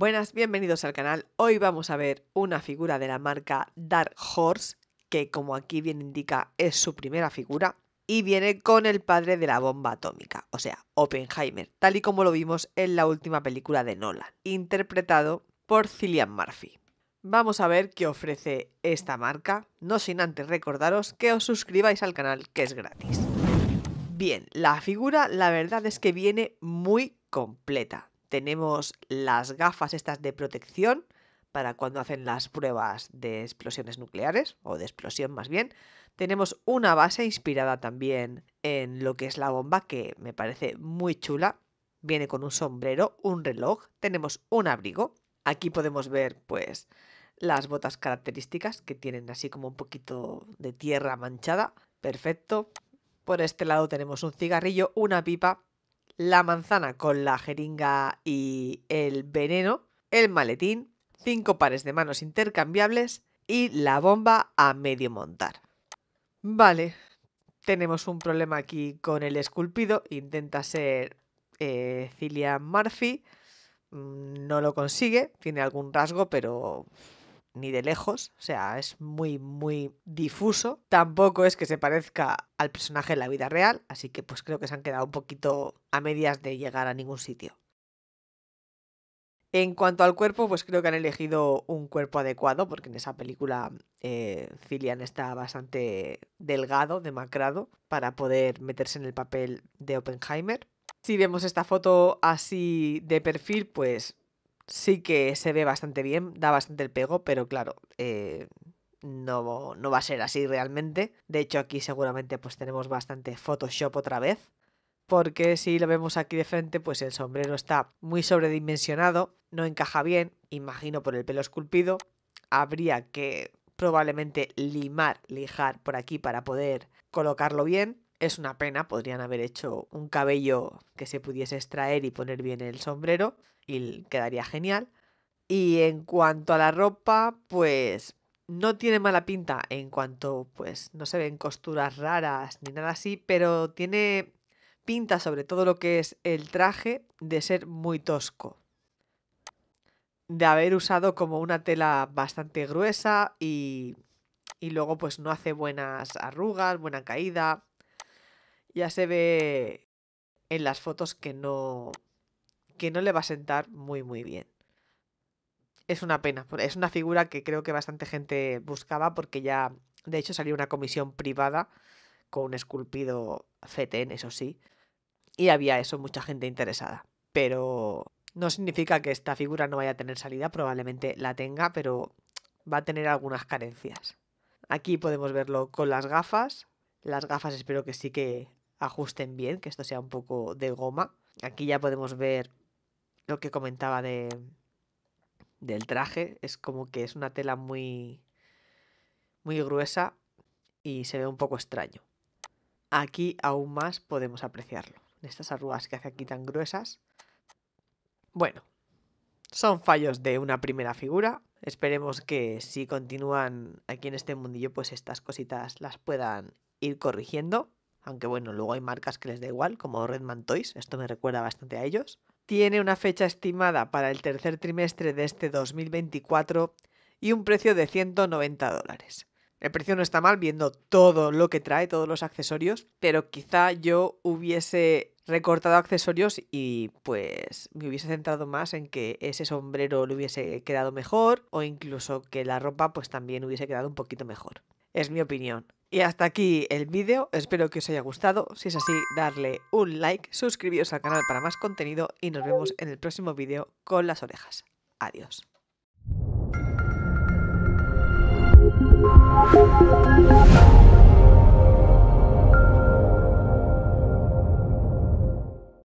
Buenas, bienvenidos al canal. Hoy vamos a ver una figura de la marca Dark Horse, que como aquí bien indica es su primera figura, y viene con el padre de la bomba atómica, o sea, Oppenheimer, tal y como lo vimos en la última película de Nolan, interpretado por Cillian Murphy. Vamos a ver qué ofrece esta marca, no sin antes recordaros que os suscribáis al canal, que es gratis. Bien, la figura la verdad es que viene muy completa tenemos las gafas estas de protección para cuando hacen las pruebas de explosiones nucleares, o de explosión más bien. Tenemos una base inspirada también en lo que es la bomba, que me parece muy chula. Viene con un sombrero, un reloj, tenemos un abrigo. Aquí podemos ver pues las botas características que tienen así como un poquito de tierra manchada. Perfecto. Por este lado tenemos un cigarrillo, una pipa la manzana con la jeringa y el veneno, el maletín, cinco pares de manos intercambiables y la bomba a medio montar. Vale, tenemos un problema aquí con el esculpido, intenta ser eh, Cillian Murphy, mm, no lo consigue, tiene algún rasgo, pero ni de lejos, o sea, es muy, muy difuso. Tampoco es que se parezca al personaje en la vida real, así que pues creo que se han quedado un poquito a medias de llegar a ningún sitio. En cuanto al cuerpo, pues creo que han elegido un cuerpo adecuado, porque en esa película eh, está bastante delgado, demacrado, para poder meterse en el papel de Oppenheimer. Si vemos esta foto así de perfil, pues sí que se ve bastante bien, da bastante el pego, pero claro, eh, no, va a ser así realmente. De hecho, aquí seguramente pues tenemos bastante Photoshop otra vez. Porque si lo vemos aquí de frente, pues el sombrero está muy sobredimensionado, no encaja bien, imagino por el pelo esculpido. Habría que probablemente limar, lijar por aquí para poder colocarlo bien. Es una pena, podrían haber hecho un cabello que se pudiese extraer y poner bien el sombrero y quedaría genial. Y en cuanto a la ropa, pues no tiene mala pinta en cuanto pues no se ven costuras raras ni nada así, pero tiene pinta sobre todo lo que es el traje de ser muy tosco. De haber usado como una tela bastante gruesa y, y luego pues no hace buenas arrugas, buena caída, ya se ve en las fotos que no, que no le va a sentar muy, muy bien. Es una pena, es una figura que creo que bastante gente buscaba porque ya, de hecho, salió una comisión privada con un esculpido CTN eso sí, y había eso, mucha gente interesada. Pero no significa que esta figura no vaya a tener salida, probablemente la tenga, pero va a tener algunas carencias. Aquí podemos verlo con las gafas. Las gafas espero que sí que ajusten bien, que esto sea un poco de goma. Aquí ya podemos ver lo que comentaba de, del traje. Es como que es una tela muy, muy gruesa y se ve un poco extraño. Aquí aún más podemos apreciarlo, en estas arrugas que hace aquí tan gruesas. Bueno, son fallos de una primera figura. Esperemos que si continúan aquí en este mundillo, pues estas cositas las puedan ir corrigiendo aunque bueno, luego hay marcas que les da igual, como Redman Toys, esto me recuerda bastante a ellos. Tiene una fecha estimada para el tercer trimestre de este 2024 y un precio de 190 dólares. El precio no está mal viendo todo lo que trae, todos los accesorios, pero quizá yo hubiese recortado accesorios y pues me hubiese centrado más en que ese sombrero le hubiese quedado mejor o incluso que la ropa pues también hubiese quedado un poquito mejor. Es mi opinión. Y hasta aquí el vídeo, espero que os haya gustado, si es así darle un like, suscribiros al canal para más contenido y nos vemos en el próximo vídeo con las orejas. Adiós.